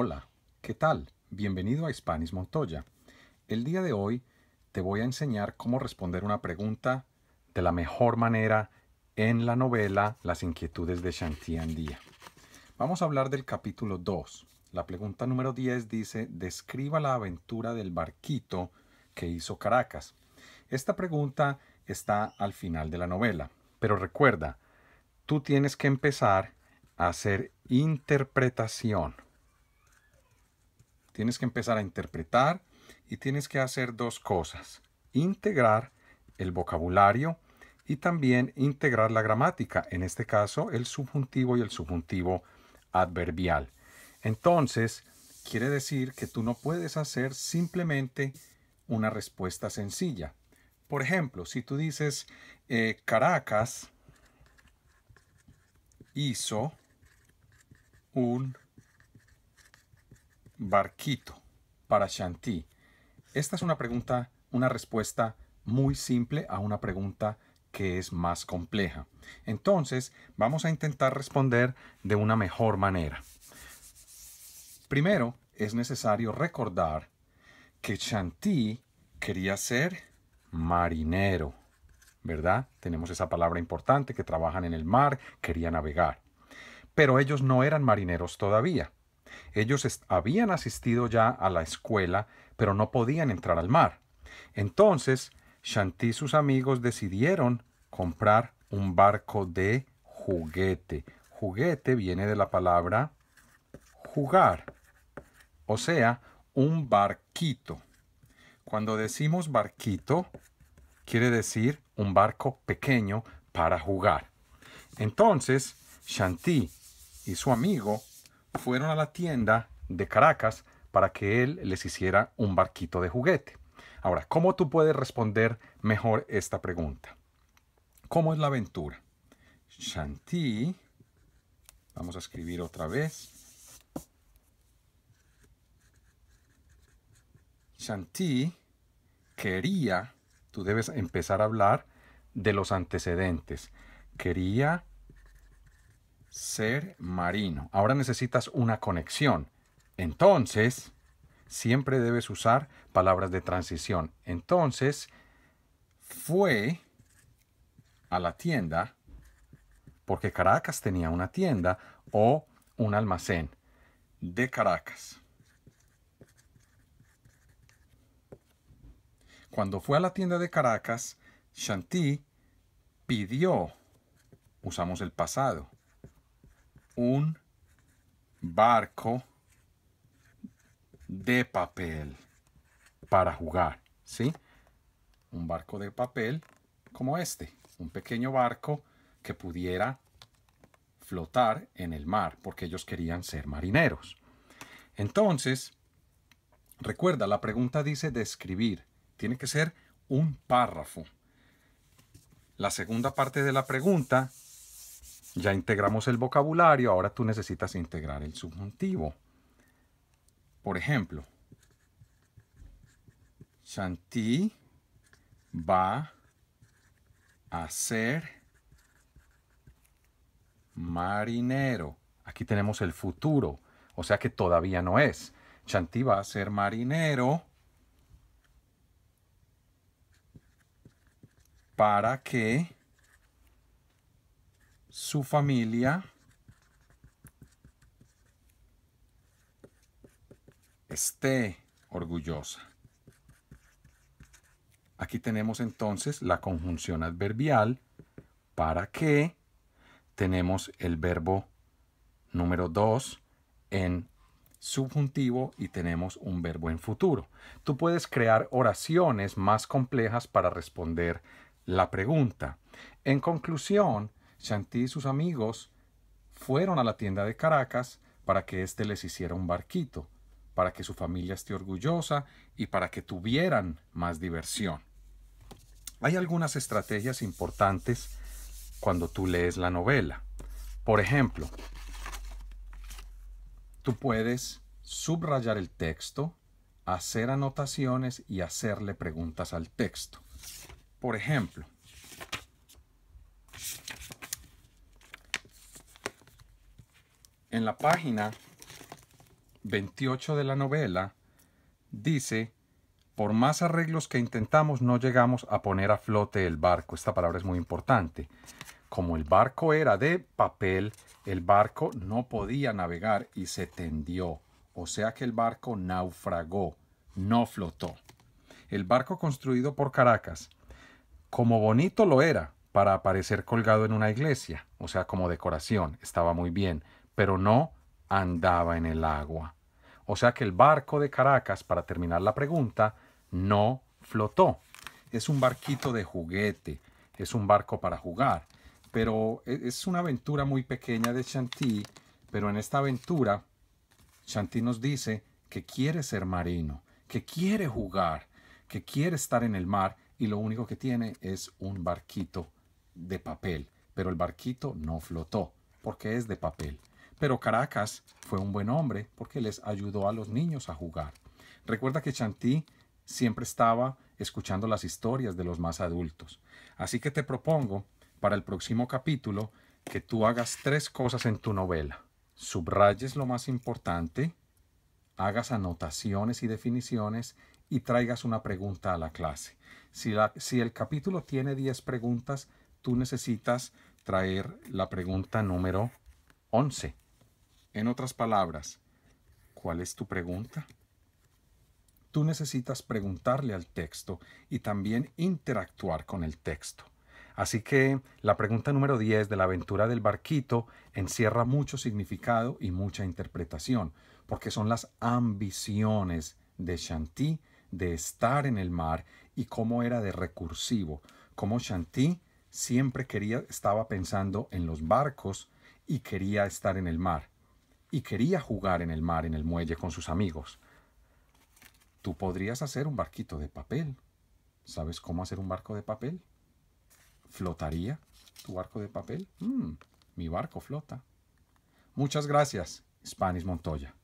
Hola, ¿qué tal? Bienvenido a Hispanis Montoya. El día de hoy te voy a enseñar cómo responder una pregunta de la mejor manera en la novela Las inquietudes de Andía. Vamos a hablar del capítulo 2. La pregunta número 10 dice, describa la aventura del barquito que hizo Caracas. Esta pregunta está al final de la novela, pero recuerda, tú tienes que empezar a hacer interpretación. Tienes que empezar a interpretar y tienes que hacer dos cosas. Integrar el vocabulario y también integrar la gramática, en este caso el subjuntivo y el subjuntivo adverbial. Entonces, quiere decir que tú no puedes hacer simplemente una respuesta sencilla. Por ejemplo, si tú dices eh, Caracas hizo un barquito para Chanty. Esta es una pregunta, una respuesta muy simple a una pregunta que es más compleja. Entonces, vamos a intentar responder de una mejor manera. Primero, es necesario recordar que Chanty quería ser marinero, ¿verdad? Tenemos esa palabra importante que trabajan en el mar, quería navegar. Pero ellos no eran marineros todavía. Ellos habían asistido ya a la escuela, pero no podían entrar al mar. Entonces, Shanti y sus amigos decidieron comprar un barco de juguete. Juguete viene de la palabra jugar, o sea, un barquito. Cuando decimos barquito, quiere decir un barco pequeño para jugar. Entonces, Shanti y su amigo fueron a la tienda de Caracas para que él les hiciera un barquito de juguete. Ahora, ¿cómo tú puedes responder mejor esta pregunta? ¿Cómo es la aventura? Shanti, vamos a escribir otra vez. Shanti quería, tú debes empezar a hablar de los antecedentes. Quería ser marino. Ahora necesitas una conexión. Entonces, siempre debes usar palabras de transición. Entonces, fue a la tienda, porque Caracas tenía una tienda o un almacén de Caracas. Cuando fue a la tienda de Caracas, Shanti pidió, usamos el pasado, un barco de papel para jugar, ¿sí? Un barco de papel como este, un pequeño barco que pudiera flotar en el mar, porque ellos querían ser marineros. Entonces, recuerda, la pregunta dice describir, tiene que ser un párrafo. La segunda parte de la pregunta ya integramos el vocabulario, ahora tú necesitas integrar el subjuntivo. Por ejemplo, Shanti va a ser marinero. Aquí tenemos el futuro, o sea que todavía no es. Shanti va a ser marinero para que su familia esté orgullosa. Aquí tenemos entonces la conjunción adverbial para que tenemos el verbo número 2 en subjuntivo y tenemos un verbo en futuro. Tú puedes crear oraciones más complejas para responder la pregunta. En conclusión, Chanty y sus amigos fueron a la tienda de Caracas para que éste les hiciera un barquito, para que su familia esté orgullosa y para que tuvieran más diversión. Hay algunas estrategias importantes cuando tú lees la novela. Por ejemplo, tú puedes subrayar el texto, hacer anotaciones y hacerle preguntas al texto. Por ejemplo, en la página 28 de la novela dice, por más arreglos que intentamos no llegamos a poner a flote el barco. Esta palabra es muy importante. Como el barco era de papel, el barco no podía navegar y se tendió. O sea que el barco naufragó, no flotó. El barco construido por Caracas, como bonito lo era para aparecer colgado en una iglesia, o sea, como decoración, estaba muy bien, pero no andaba en el agua. O sea que el barco de Caracas, para terminar la pregunta, no flotó. Es un barquito de juguete, es un barco para jugar, pero e, es una aventura muy pequeña de Chanty, pero en esta aventura Chanty nos dice que quiere ser marino, que quiere jugar, que quiere estar en el mar y lo único que tiene es un barquito de papel, pero el barquito no flotó porque es de papel. Pero Caracas fue un buen hombre porque les ayudó a los niños a jugar. Recuerda que Chantí siempre estaba escuchando las historias de los más adultos. Así que te propongo para el próximo capítulo que tú hagas tres cosas en tu novela. Subrayes lo más importante, hagas anotaciones y definiciones y traigas una pregunta a la clase. Si, si el capítulo tiene 10 preguntas, tú necesitas traer la pregunta número 11. En otras palabras, ¿cuál es tu pregunta? Tú necesitas preguntarle al texto y también interactuar con el texto. Así que la pregunta número 10 de la aventura del barquito encierra mucho significado y mucha interpretación, porque son las ambiciones de Shanti de estar en el mar y cómo era de recursivo, cómo Shanti siempre quería estaba pensando en los barcos y quería estar en el mar y quería jugar en el mar, en el muelle, con sus amigos. Tú podrías hacer un barquito de papel. ¿Sabes cómo hacer un barco de papel? ¿Flotaría tu barco de papel? Mm, mi barco flota. Muchas gracias, Spanish Montoya.